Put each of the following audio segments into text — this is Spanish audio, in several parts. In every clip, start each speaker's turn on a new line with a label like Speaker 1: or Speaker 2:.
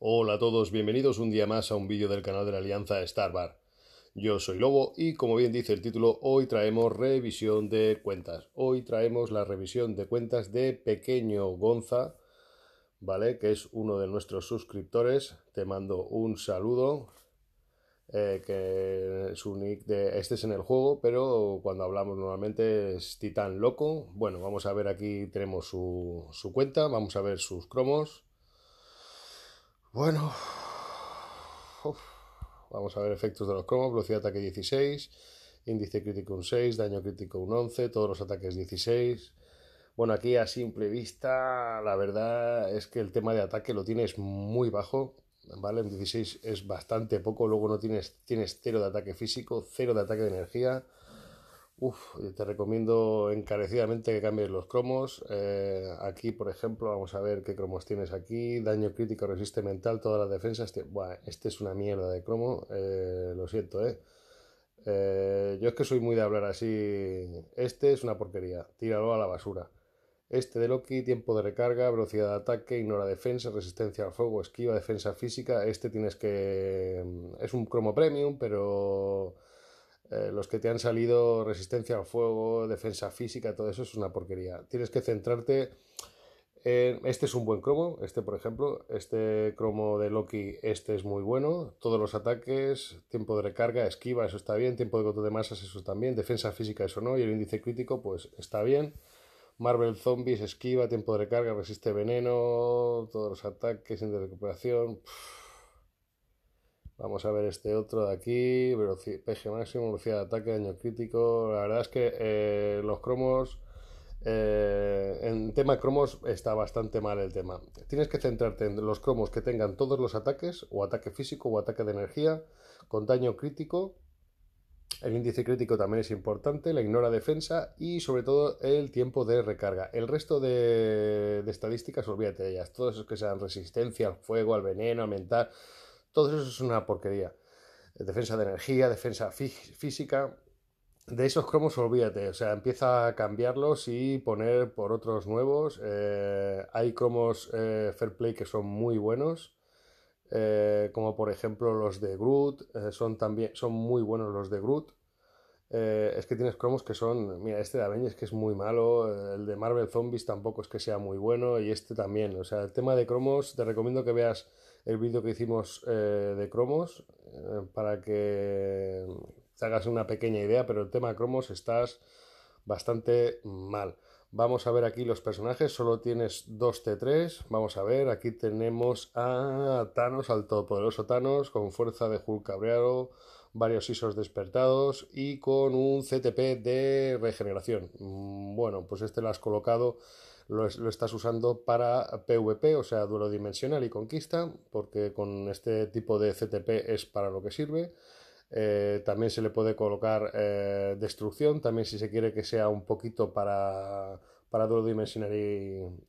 Speaker 1: Hola a todos, bienvenidos un día más a un vídeo del canal de la Alianza Starbar. Yo soy Lobo y como bien dice el título, hoy traemos revisión de cuentas. Hoy traemos la revisión de cuentas de Pequeño Gonza, ¿vale? Que es uno de nuestros suscriptores. Te mando un saludo. Eh, que un nick de este es en el juego, pero cuando hablamos normalmente es Titán Loco. Bueno, vamos a ver aquí, tenemos su, su cuenta, vamos a ver sus cromos bueno, vamos a ver efectos de los cromos, velocidad de ataque 16, índice crítico un 6, daño crítico un 11, todos los ataques 16. Bueno, aquí a simple vista, la verdad es que el tema de ataque lo tienes muy bajo, ¿vale? En 16 es bastante poco, luego no tienes, tienes cero de ataque físico, cero de ataque de energía. Uf, te recomiendo encarecidamente que cambies los cromos. Eh, aquí, por ejemplo, vamos a ver qué cromos tienes aquí. Daño crítico, resiste mental, todas las defensas. Este, este es una mierda de cromo. Eh, lo siento, ¿eh? ¿eh? Yo es que soy muy de hablar así. Este es una porquería. Tíralo a la basura. Este de Loki, tiempo de recarga, velocidad de ataque, ignora defensa, resistencia al fuego, esquiva, defensa física. Este tienes que... Mm, es un cromo premium, pero eh, los que te han salido resistencia al fuego, defensa física, todo eso es una porquería. Tienes que centrarte en... Este es un buen cromo, este por ejemplo, este cromo de Loki, este es muy bueno, todos los ataques, tiempo de recarga, esquiva, eso está bien, tiempo de coto de masas, eso también, defensa física, eso no, y el índice crítico, pues está bien. Marvel Zombies, esquiva, tiempo de recarga, resiste veneno, todos los ataques, índice de recuperación... Vamos a ver este otro de aquí, PG máximo, velocidad de ataque, daño crítico. La verdad es que eh, los cromos, eh, en tema cromos está bastante mal el tema. Tienes que centrarte en los cromos que tengan todos los ataques, o ataque físico o ataque de energía, con daño crítico. El índice crítico también es importante, la ignora defensa y sobre todo el tiempo de recarga. El resto de, estadísticas, olvídate de ellas. Todos esos que sean resistencia al fuego, al veneno, a mental todo eso es una porquería. Eh, defensa de energía, defensa física. De esos cromos olvídate, o sea, empieza a cambiarlos y poner por otros nuevos. Eh, hay cromos eh, Fair Play que son muy buenos, como por ejemplo los de Groot, son también son muy buenos los de Groot. es que tienes cromos que son. Mira, este de Avengers que es muy malo. El de Marvel Zombies tampoco es que sea muy bueno. Y este también. O sea, el tema de cromos, te recomiendo que veas el vídeo que hicimos eh, de cromos eh, para que te hagas una pequeña idea, pero el tema cromos estás bastante mal. Vamos a ver aquí los personajes, solo tienes dos T3. Vamos a ver, aquí tenemos a Thanos, al todopoderoso Thanos, con fuerza de Hulk cabreado, varios ISOs despertados y con un CTP de regeneración. Mm, bueno, pues este lo has colocado lo, estás usando para PvP, o sea, duelo dimensional y conquista, porque con este tipo de CTP es para lo que sirve. Eh, también se le puede colocar eh, destrucción, también si se quiere que sea un poquito para, para duelo dimensional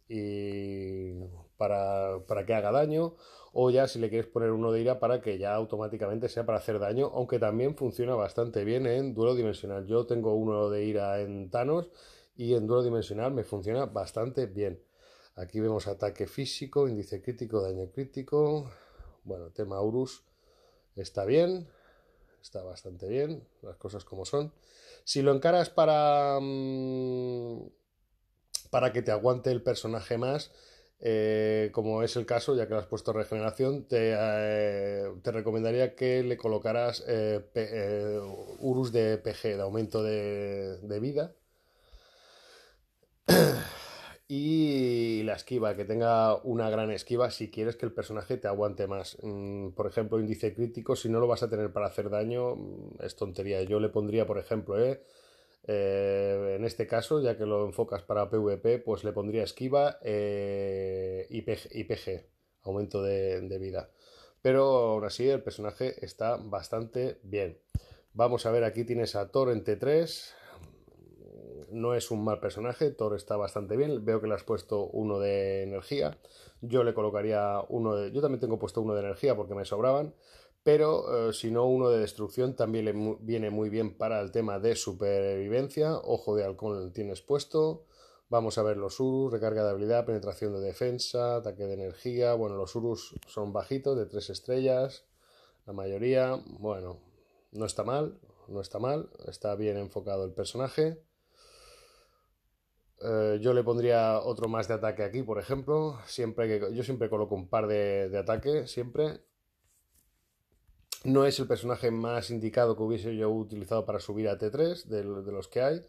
Speaker 1: y, para, para, que haga daño, o ya si le quieres poner uno de ira para que ya automáticamente sea para hacer daño, aunque también funciona bastante bien en duelo dimensional. Yo tengo uno de ira en Thanos y en duelo dimensional me funciona bastante bien. Aquí vemos ataque físico, índice crítico, daño crítico. Bueno, tema Urus está bien, está bastante bien, las cosas como son. Si lo encaras para, mm, para que te aguante el personaje más, eh, como es el caso, ya que lo has puesto regeneración, eh, te, recomendaría que le colocaras eh, Urus de PG, de aumento de vida, y la esquiva, que tenga una gran esquiva si quieres que el personaje te aguante más. Mm, por ejemplo, índice crítico, si no lo vas a tener para hacer daño, mm, es tontería. Yo le pondría, por ejemplo, ¿eh? Eh, en este caso, ya que lo enfocas para PvP, pues le pondría esquiva eh, y IPG, aumento de, vida. Pero aún así, el personaje está bastante bien. Vamos a ver, aquí tienes a Torrente 3 no es un mal personaje, Thor está bastante bien, veo que le has puesto uno de energía, yo le colocaría uno de... Yo también tengo puesto uno de energía porque me sobraban, pero eh, si no uno de destrucción también le viene muy bien para el tema de supervivencia, ojo de halcón tienes puesto, vamos a ver los urus, recarga de habilidad, penetración de defensa, ataque de energía, bueno, los urus son bajitos, de tres estrellas, la mayoría, bueno, no está mal, no está mal, está bien enfocado el personaje. Eh, yo le pondría otro más de ataque aquí, por ejemplo. Siempre que, yo siempre coloco un par de, ataque, siempre. No es el personaje más indicado que hubiese yo utilizado para subir a T3 de, los que hay.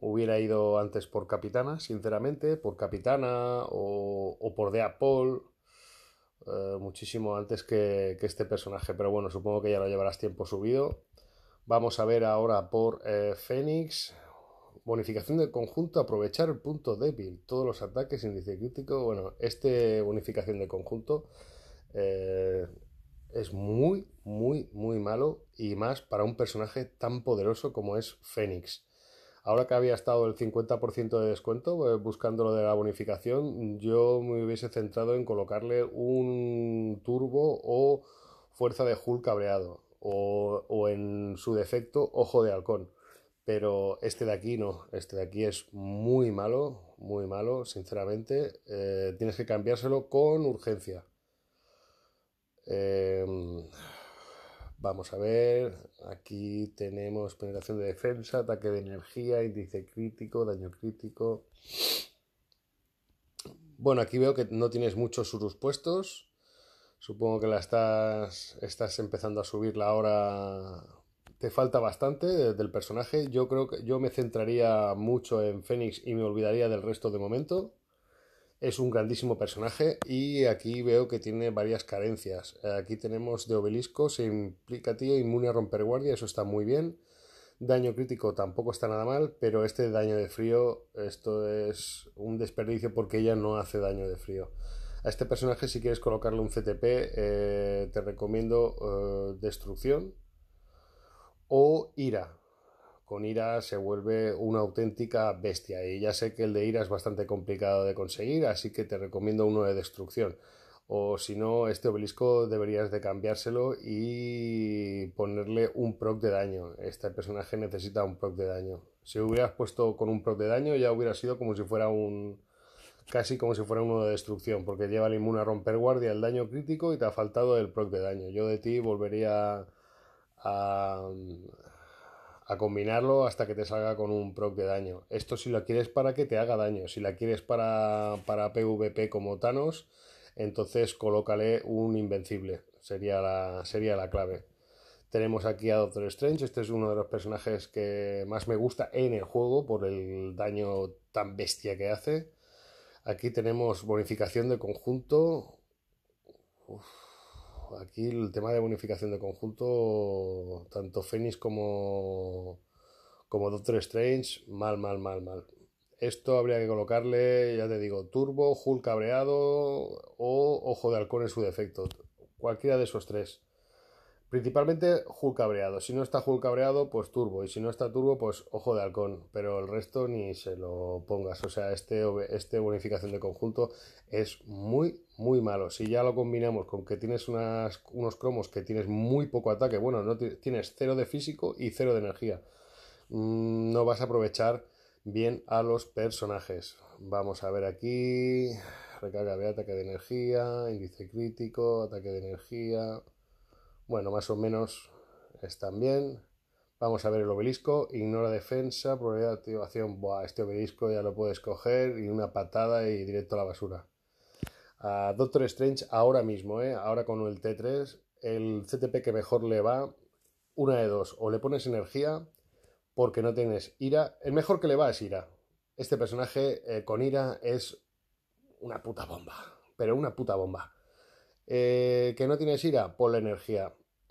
Speaker 1: Hubiera ido antes por Capitana, sinceramente, por Capitana o, por Deapol. Eh, muchísimo antes que, este personaje, pero bueno, supongo que ya lo llevarás tiempo subido. Vamos a ver ahora por eh, Fénix. Bonificación del conjunto, aprovechar el punto débil. Todos los ataques, índice crítico. Bueno, este bonificación de conjunto eh, es muy, muy, muy malo. Y más para un personaje tan poderoso como es Fénix. Ahora que había estado el 50% de descuento eh, buscando lo de la bonificación, yo me hubiese centrado en colocarle un turbo o fuerza de Hulk cabreado. o en su defecto, ojo de halcón pero este de aquí no, este de aquí es muy malo, muy malo, sinceramente, eh, tienes que cambiárselo con urgencia. Eh, vamos a ver, aquí tenemos penetración de defensa, ataque de energía, índice crítico, daño crítico. Bueno, aquí veo que no tienes muchos surus puestos. Supongo que la estás, estás empezando a subirla ahora te falta bastante del personaje. Yo creo que yo me centraría mucho en Fénix y me olvidaría del resto de momento. Es un grandísimo personaje y aquí veo que tiene varias carencias. Eh, aquí tenemos de obelisco, se implica tío, inmune a romper guardia, eso está muy bien. Daño crítico tampoco está nada mal, pero este daño de frío, esto es un desperdicio porque ella no hace daño de frío. A este personaje, si quieres colocarle un CTP, eh, te recomiendo eh, destrucción, o Ira. Con Ira se vuelve una auténtica bestia y ya sé que el de Ira es bastante complicado de conseguir, así que te recomiendo uno de destrucción. O si no, este obelisco deberías de cambiárselo y ponerle un proc de daño. Este personaje necesita un proc de daño. Si hubieras puesto con un proc de daño ya hubiera sido como si fuera un, casi como si fuera uno de destrucción, porque lleva el inmune a romper guardia, el daño crítico y te ha faltado el proc de daño. Yo de ti volvería a, combinarlo hasta que te salga con un proc de daño. Esto si lo quieres para que te haga daño, si la quieres para, PvP como Thanos, entonces colócale un invencible, sería la, la clave. Tenemos aquí a Doctor Strange, este es uno de los personajes que más me gusta en el juego por el daño tan bestia que hace. Aquí tenemos bonificación de conjunto aquí el tema de bonificación de conjunto, tanto Phoenix como, Doctor Strange, mal, mal, mal, mal. Esto habría que colocarle, ya te digo, Turbo, Hulk cabreado o Ojo de Halcón en su defecto. Cualquiera de esos tres. Principalmente Hulk cabreado. Si no está Hulk cabreado, pues Turbo. Y si no está Turbo, pues Ojo de Halcón. Pero el resto ni se lo pongas. O sea, este, este bonificación de conjunto es muy, muy malo. Si ya lo combinamos con que tienes unos cromos que tienes muy poco ataque, bueno, no tienes cero de físico y cero de energía. Mm, no vas a aprovechar bien a los personajes. Vamos a ver aquí. Recarga de ataque de energía, índice crítico, ataque de energía. Bueno, más o menos están bien. Vamos a ver el obelisco. Ignora defensa, probabilidad de activación. Buah, este obelisco ya lo puedes coger y una patada y directo a la basura. A Doctor Strange ahora mismo, eh, ahora con el T3, el CTP que mejor le va, una de dos. O le pones energía porque no tienes ira. El mejor que le va es ira. Este personaje eh, con ira es una puta bomba. Pero una puta bomba. Eh, que no tienes ira, por la energía que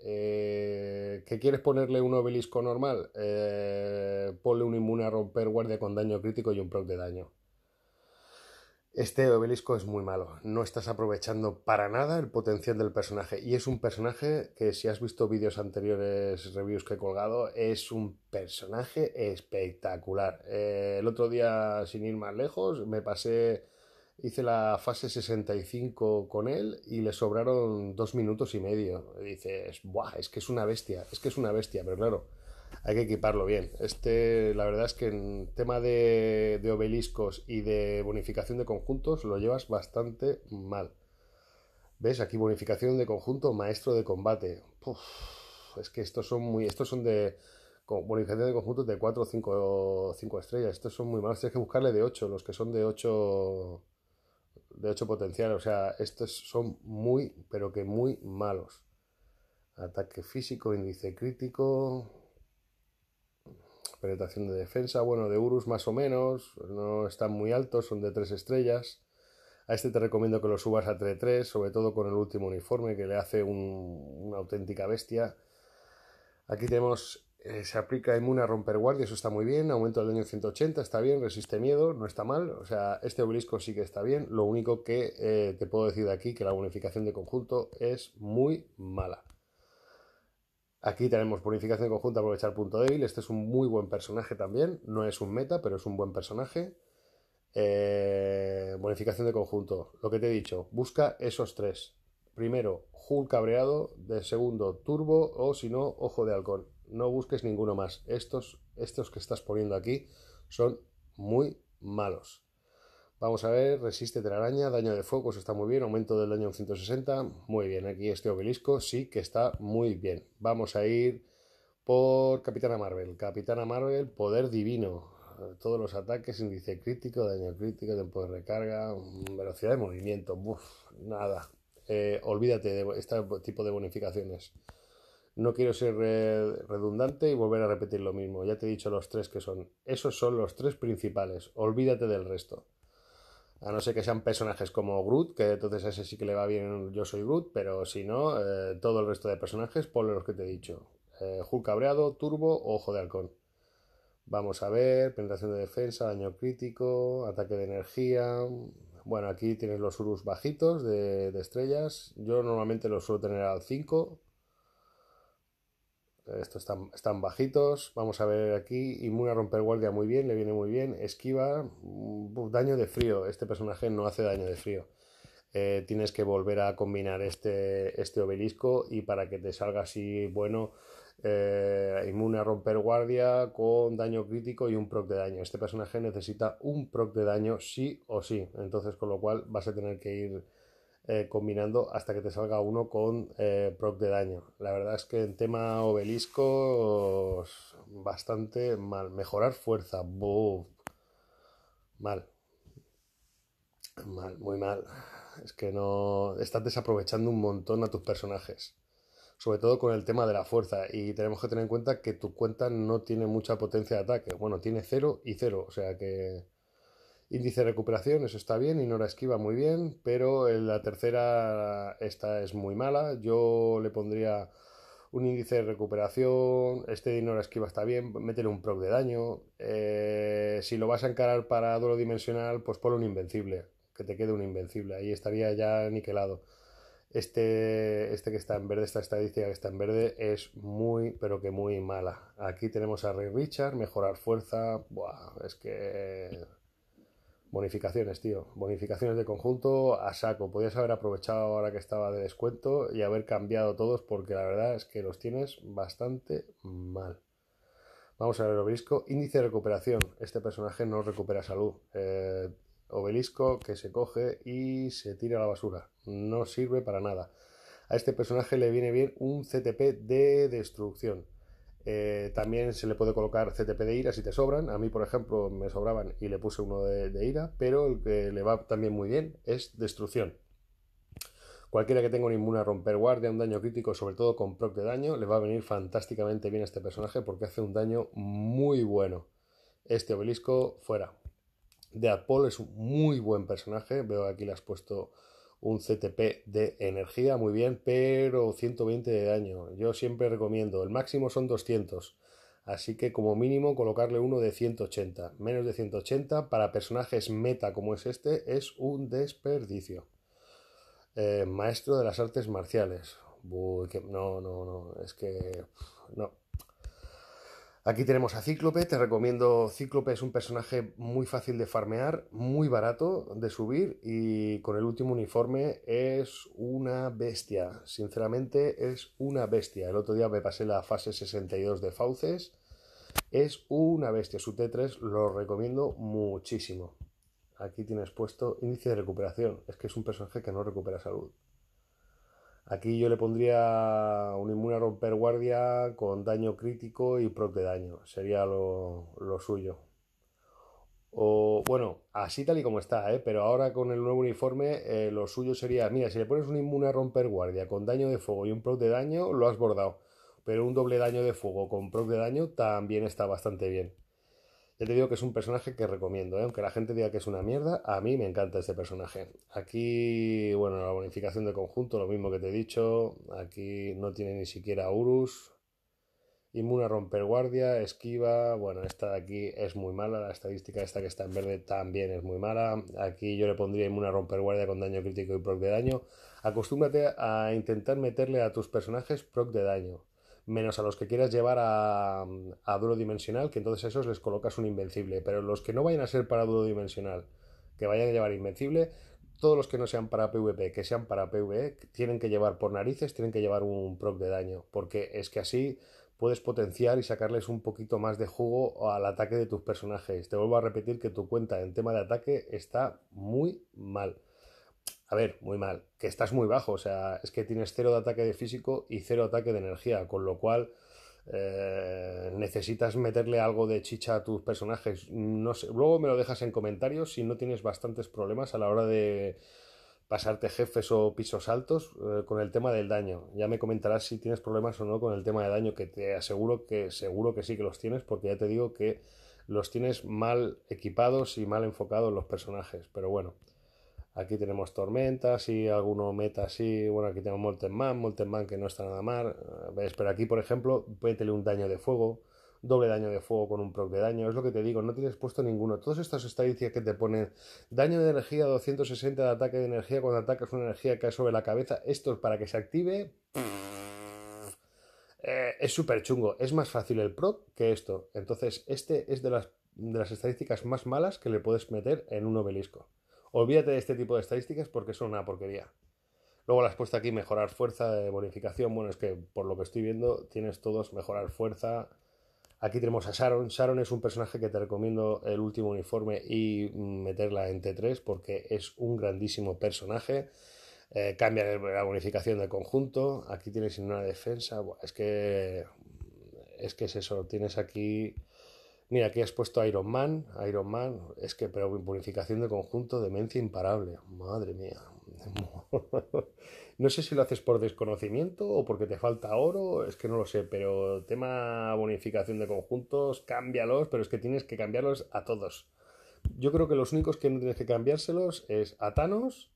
Speaker 1: eh, ¿Qué quieres ponerle un obelisco normal? Eh, ponle un inmune a romper guardia con daño crítico y un proc de daño. Este obelisco es muy malo. No estás aprovechando para nada el potencial del personaje. Y es un personaje que, si has visto vídeos anteriores, reviews que he colgado, es un personaje espectacular. Eh, el otro día, sin ir más lejos, me pasé Hice la fase 65 con él y le sobraron dos minutos y medio. dices, Buah, es que es una bestia, es que es una bestia, pero claro, hay que equiparlo bien. Este, la verdad es que en tema de, de obeliscos y de bonificación de conjuntos lo llevas bastante mal. ¿Ves? Aquí bonificación de conjunto, maestro de combate. es que estos son muy. Estos son de. bonificación de conjuntos de 4 o 5, 5 estrellas. Estos son muy malos. Tienes que buscarle de 8, los que son de 8 de hecho potencial. O sea, estos son muy, pero que muy malos. Ataque físico, índice crítico, penetración de defensa. Bueno, de Urus más o menos, no están muy altos, son de 3 estrellas. A este te recomiendo que lo subas a 3-3, sobre todo con el último uniforme que le hace una auténtica bestia. Aquí tenemos eh, se aplica inmune a romper guardia, eso está muy bien. Aumento del daño 180, está bien. Resiste miedo, no está mal. O sea, este obelisco sí que está bien. Lo único que eh, te puedo decir de aquí que la bonificación de conjunto es muy mala. Aquí tenemos bonificación de conjunto, aprovechar punto débil. Este es un muy buen personaje también. No es un meta, pero es un buen personaje. Eh, bonificación de conjunto, lo que te he dicho, busca esos tres. Primero, Hulk cabreado, de segundo, Turbo o si no, Ojo de Halcón no busques ninguno más. Estos, estos que estás poniendo aquí son muy malos. Vamos a ver, resiste araña. daño de fuego. Pues está muy bien, aumento del daño en 160, muy bien, aquí este obelisco sí que está muy bien. Vamos a ir por Capitana Marvel, Capitana Marvel, poder divino, todos los ataques, índice crítico, daño crítico, tiempo de recarga, mm, velocidad de movimiento, nada, eh, olvídate de este tipo de bonificaciones no quiero ser eh, redundante y volver a repetir lo mismo. Ya te he dicho los tres que son. Esos son los tres principales. Olvídate del resto. A no ser que sean personajes como Groot, que entonces a ese sí que le va bien Yo soy Groot, pero si no, eh, todo el resto de personajes, ponle los que te he dicho. Eh, Hulk cabreado, Turbo o Ojo de Halcón. Vamos a ver, penetración de defensa, daño crítico, ataque de energía. Bueno, aquí tienes los Urus bajitos de, de estrellas. Yo normalmente los suelo tener al 5 estos están, bajitos. Vamos a ver aquí. Inmune a romper guardia muy bien, le viene muy bien. Esquiva. Mm, daño de frío. Este personaje no hace daño de frío. Eh, tienes que volver a combinar este, este obelisco y para que te salga así bueno, eh, inmune a romper guardia con daño crítico y un proc de daño. Este personaje necesita un proc de daño sí o sí, entonces con lo cual vas a tener que ir eh, combinando hasta que te salga uno con eh, prop de daño. La verdad es que en tema obeliscos bastante mal. Mejorar fuerza, mal. Mal, muy mal. Es que no. Estás desaprovechando un montón a tus personajes. Sobre todo con el tema de la fuerza. Y tenemos que tener en cuenta que tu cuenta no tiene mucha potencia de ataque. Bueno, tiene cero y cero, O sea que Índice de recuperación, eso está bien, Inora esquiva muy bien, pero en la tercera, esta es muy mala. Yo le pondría un índice de recuperación, este de Inora esquiva está bien, métele un proc de daño. Eh, si lo vas a encarar para duelo dimensional, pues ponle un invencible, que te quede un invencible, ahí estaría ya niquelado. Este, este, que está en verde, esta estadística que está en verde, es muy, pero que muy mala. Aquí tenemos a Ray Richard, mejorar fuerza, buah, es que Bonificaciones, tío. Bonificaciones de conjunto a saco. Podrías haber aprovechado ahora que estaba de descuento y haber cambiado todos porque la verdad es que los tienes bastante mal. Vamos a ver obelisco. Índice de recuperación. Este personaje no recupera salud. Eh, obelisco que se coge y se tira a la basura. No sirve para nada. A este personaje le viene bien un CTP de destrucción. Eh, también se le puede colocar CTP de ira si te sobran. A mí, por ejemplo, me sobraban y le puse uno de, ira, pero el que le va también muy bien es destrucción. Cualquiera que tenga una inmune a romper guardia, un daño crítico, sobre todo con propio daño, le va a venir fantásticamente bien a este personaje porque hace un daño muy bueno. Este obelisco fuera. De es un muy buen personaje, veo aquí le has puesto un CTP de energía, muy bien, pero 120 de daño. Yo siempre recomiendo, el máximo son 200, así que como mínimo colocarle uno de 180. Menos de 180 para personajes meta como es este es un desperdicio. Eh, maestro de las artes marciales. que, no, no, no, es que no. Aquí tenemos a Cíclope, te recomiendo Cíclope, es un personaje muy fácil de farmear, muy barato de subir y con el último uniforme es una bestia, sinceramente es una bestia. El otro día me pasé la fase 62 de Fauces, es una bestia, su T3 lo recomiendo muchísimo. Aquí tienes puesto índice de recuperación, es que es un personaje que no recupera salud. Aquí yo le pondría un inmune a romper guardia con daño crítico y proc de daño. Sería lo, suyo. O bueno, así tal y como está, ¿eh? pero ahora con el nuevo uniforme eh, lo suyo sería, mira, si le pones un inmune a romper guardia con daño de fuego y un proc de daño, lo has bordado. Pero un doble daño de fuego con proc de daño también está bastante bien te digo que es un personaje que recomiendo, ¿eh? aunque la gente diga que es una mierda, a mí me encanta este personaje. Aquí, bueno, la bonificación de conjunto, lo mismo que te he dicho, aquí no tiene ni siquiera Urus, inmune a romper guardia, esquiva, bueno, esta de aquí es muy mala, la estadística esta que está en verde también es muy mala, aquí yo le pondría inmune a romper guardia con daño crítico y proc de daño, acostúmbrate a intentar meterle a tus personajes proc de daño, menos a los que quieras llevar a, duro dimensional, que entonces a esos les colocas un invencible. Pero los que no vayan a ser para duro dimensional, que vayan a llevar invencible, todos los que no sean para PvP, que sean para PvE, tienen que llevar por narices, tienen que llevar un proc de daño, porque es que así puedes potenciar y sacarles un poquito más de jugo al ataque de tus personajes. Te vuelvo a repetir que tu cuenta en tema de ataque está muy mal. A ver, muy mal. Que estás muy bajo. O sea, es que tienes cero de ataque de físico y cero ataque de energía. Con lo cual. Eh, necesitas meterle algo de chicha a tus personajes. No sé. Luego me lo dejas en comentarios si no tienes bastantes problemas a la hora de pasarte jefes o pisos altos eh, con el tema del daño. Ya me comentarás si tienes problemas o no con el tema de daño, que te aseguro que seguro que sí que los tienes, porque ya te digo que los tienes mal equipados y mal enfocados los personajes. Pero bueno. Aquí tenemos tormentas y alguno meta así. Bueno, aquí tenemos Molten Man, Molten Man que no está nada mal. Eh, ¿Ves? Pero aquí, por ejemplo, tener un daño de fuego, doble daño de fuego con un proc de daño. Es lo que te digo, no tienes puesto ninguno. Todas estas estadísticas que te ponen daño de energía 260 de ataque de energía cuando atacas una energía que cae sobre la cabeza, esto es para que se active. Eh, es súper chungo. Es más fácil el proc que esto. Entonces, este es de las, de las estadísticas más malas que le puedes meter en un obelisco. Olvídate de este tipo de estadísticas porque son una porquería. Luego la has puesto aquí mejorar fuerza, de bonificación. Bueno, es que por lo que estoy viendo tienes todos mejorar fuerza. Aquí tenemos a Sharon. Sharon es un personaje que te recomiendo el último uniforme y meterla en T3 porque es un grandísimo personaje. Eh, cambia la bonificación del conjunto. Aquí tienes una defensa. es que es que es eso. Tienes aquí Mira, aquí has puesto Iron Man, Iron Man, es que pero bonificación de conjunto, demencia imparable. Madre mía. No sé si lo haces por desconocimiento o porque te falta oro, es que no lo sé, pero tema bonificación de conjuntos, cámbialos, pero es que tienes que cambiarlos a todos. Yo creo que los únicos que no tienes que cambiárselos es a Thanos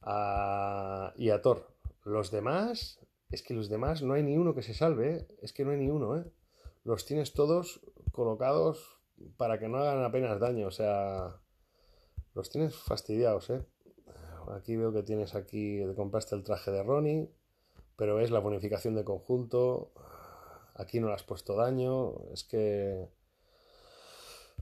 Speaker 1: a... y a Thor. Los demás, es que los demás no hay ni uno que se salve, ¿eh? es que no hay ni uno, ¿eh? Los tienes todos colocados para que no hagan apenas daño, o sea, los tienes fastidiados, ¿eh? Aquí veo que tienes aquí, de compraste el traje de Ronnie, pero es la bonificación de conjunto, aquí no le has puesto daño, es que...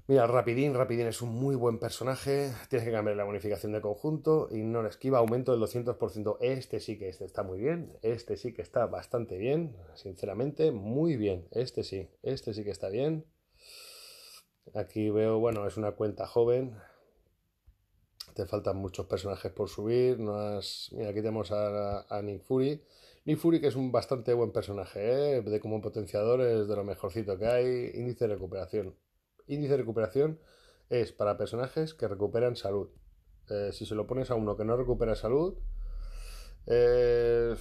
Speaker 1: Mira, Rapidín, Rapidín es un muy buen personaje, tienes que cambiar la bonificación de conjunto, Y le esquiva, aumento del 200%, este sí que este está muy bien, este sí que está bastante bien, sinceramente, muy bien, este sí, este sí que está bien. Aquí veo, bueno, es una cuenta joven. Te faltan muchos personajes por subir. No has... Mira, aquí tenemos a, Nick Fury. Nick Fury, que es un bastante buen personaje, ¿eh? de como potenciador es de lo mejorcito que hay. Índice de recuperación. Índice de recuperación es para personajes que recuperan salud. Eh, si se lo pones a uno que no recupera salud, eh,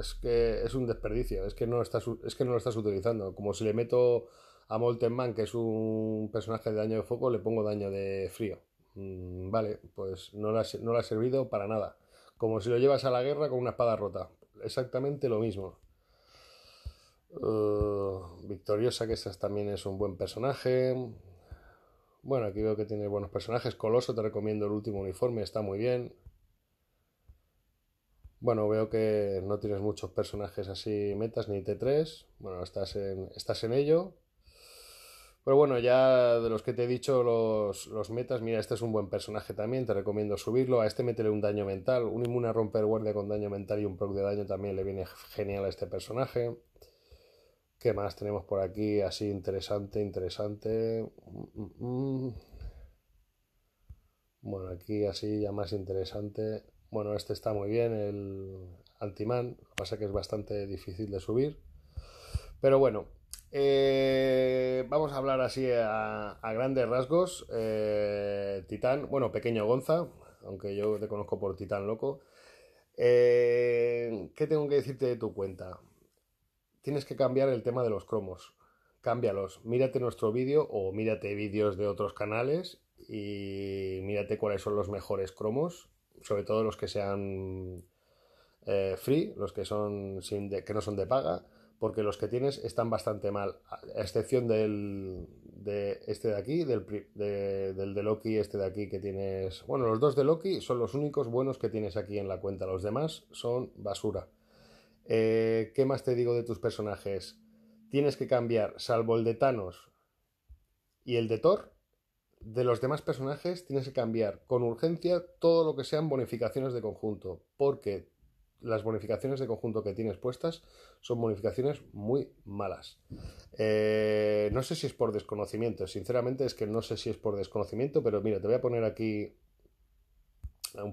Speaker 1: es que es un desperdicio. Es que no estás, es que no lo estás utilizando. Como si le meto a Molten Man, que es un personaje de daño de fuego, le pongo daño de frío. Mm, vale, pues no le, ha servido para nada. Como si lo llevas a la guerra con una espada rota. Exactamente lo mismo. Uh, Victoriosa, que esas también es un buen personaje. Bueno, aquí veo que tiene buenos personajes. Coloso, te recomiendo el último uniforme, está muy bien. Bueno, veo que no tienes muchos personajes así metas ni T3. Bueno, estás en ello. Pero bueno, ya de los que te he dicho, los, metas, mira, este es un buen personaje también, te recomiendo subirlo. A este métele un daño mental, un inmune a romper guardia con daño mental y un proc de daño también le viene genial a este personaje. ¿Qué más tenemos por aquí? Así interesante, interesante. Mm, mm, mm. Bueno, aquí así ya más interesante. Bueno, este está muy bien, el Antimán. Lo que pasa es que es bastante difícil de subir. Pero bueno, eh, vamos a hablar así a, grandes rasgos. Eh, Titán, bueno, pequeño Gonza, aunque yo te conozco por Titán Loco. Eh, ¿Qué tengo que decirte de tu cuenta? Tienes que cambiar el tema de los cromos. Cámbialos. Mírate nuestro vídeo o mírate vídeos de otros canales y mírate cuáles son los mejores cromos, sobre todo los que sean eh, free, los que, son que no son de paga porque los que tienes están bastante mal, a excepción del, de este de aquí, del de, del de Loki, este de aquí que tienes... Bueno, los dos de Loki son los únicos buenos que tienes aquí en la cuenta, los demás son basura. Eh, ¿Qué más te digo de tus personajes? Tienes que cambiar, salvo el de Thanos y el de Thor, de los demás personajes tienes que cambiar con urgencia todo lo que sean bonificaciones de conjunto, porque las bonificaciones de conjunto que tienes puestas son bonificaciones muy malas. Eh, no sé si es por desconocimiento, sinceramente es que no sé si es por desconocimiento, pero mira, te voy a poner aquí,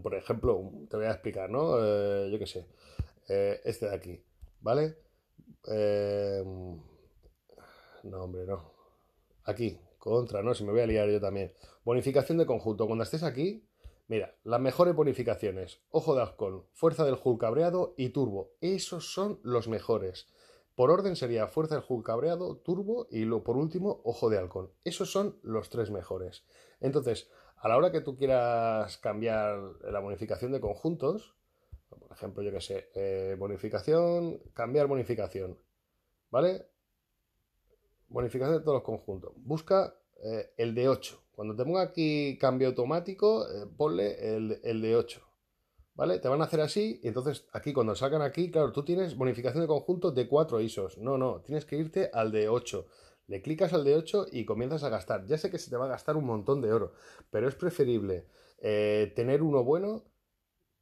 Speaker 1: por ejemplo, te voy a explicar, ¿no? Eh, yo qué sé, eh, este de aquí, ¿vale? no, hombre, no. Aquí, contra, ¿no? Si me voy a liar yo también. Bonificación de conjunto. Cuando estés aquí, Mira, las mejores bonificaciones. Ojo de halcón, Fuerza del jucabreado Cabreado y Turbo. Esos son los mejores. Por orden sería Fuerza del jucabreado, Cabreado, Turbo y lo, por último Ojo de Halcón. Esos son los tres mejores. Entonces, a la hora que tú quieras cambiar la bonificación de conjuntos, por ejemplo, yo que sé, eh, bonificación, cambiar bonificación, ¿vale? Bonificación de todos los conjuntos. Busca eh, el de 8 cuando te ponga aquí cambio automático, eh, ponle el, de 8. ¿Vale? Te van a hacer así y entonces aquí cuando salgan aquí, claro, tú tienes bonificación de conjunto de 4 ISOs. No, no, tienes que irte al de 8. Le clicas al de 8 y comienzas a gastar. Ya sé que se te va a gastar un montón de oro, pero es preferible eh, tener uno bueno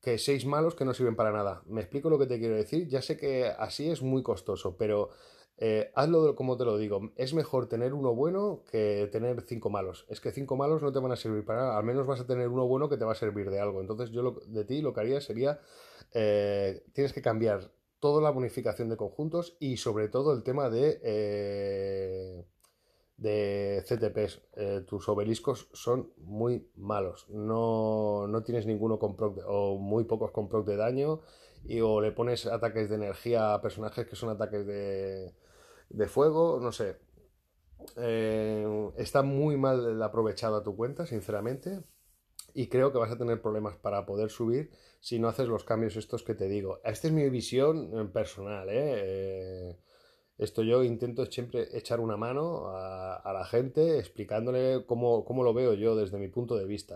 Speaker 1: que seis malos que no sirven para nada. Me explico lo que te quiero decir. Ya sé que así es muy costoso, pero eh, hazlo como te lo digo. Es mejor tener uno bueno que tener cinco malos. Es que cinco malos no te van a servir para nada. Al menos vas a tener uno bueno que te va a servir de algo. Entonces yo de ti lo que haría sería... Eh, tienes que cambiar toda la bonificación de conjuntos y sobre todo el tema de... Eh, de CTPs, tus obeliscos son muy malos. No, tienes ninguno con proc o muy pocos con proc de daño. Y o le pones ataques de energía a personajes que son ataques de, de fuego, no sé. Eh, está muy mal aprovechada tu cuenta, sinceramente. Y creo que vas a tener problemas para poder subir si no haces los cambios estos que te digo. Esta es mi visión eh, personal, eh, esto yo intento siempre echar una mano a, la gente explicándole cómo, cómo, lo veo yo desde mi punto de vista.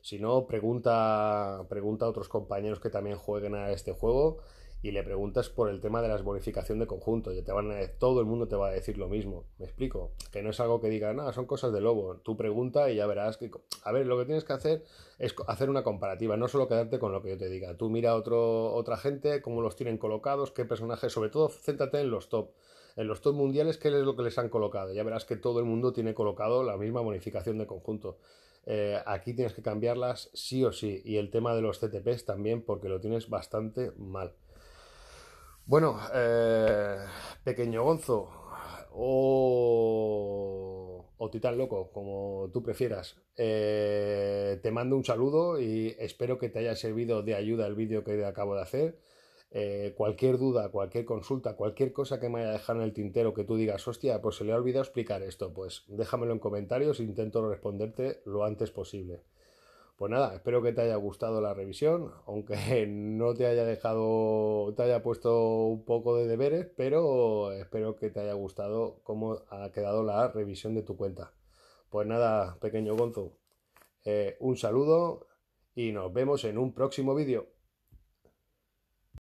Speaker 1: Si no, pregunta, pregunta a otros compañeros que también jueguen a este juego y le preguntas por el tema de las bonificación de conjunto, ya te van a, todo el mundo te va a decir lo mismo. ¿Me explico? Que no es algo que diga, nada, son cosas de lobo. Tú pregunta y ya verás que. A ver, lo que tienes que hacer es hacer una comparativa, no solo quedarte con lo que yo te diga. Tú mira otro, otra gente, cómo los tienen colocados, qué personajes, sobre todo céntrate en los top. En los top mundiales, ¿qué es lo que les han colocado? Ya verás que todo el mundo tiene colocado la misma bonificación de conjunto. Eh, aquí tienes que cambiarlas sí o sí. Y el tema de los CTPs también, porque lo tienes bastante mal. Bueno, eh, pequeño Gonzo o, o, Titán Loco, como tú prefieras, eh, te mando un saludo y espero que te haya servido de ayuda el vídeo que acabo de hacer. Eh, cualquier duda, cualquier consulta, cualquier cosa que me haya dejado en el tintero que tú digas, hostia, pues se le ha olvidado explicar esto, pues déjamelo en comentarios e intento responderte lo antes posible. Pues nada, espero que te haya gustado la revisión, aunque no te haya dejado, te haya puesto un poco de deberes, pero espero que te haya gustado cómo ha quedado la revisión de tu cuenta. Pues nada, pequeño Gonzo, eh, un saludo y nos vemos en un próximo vídeo.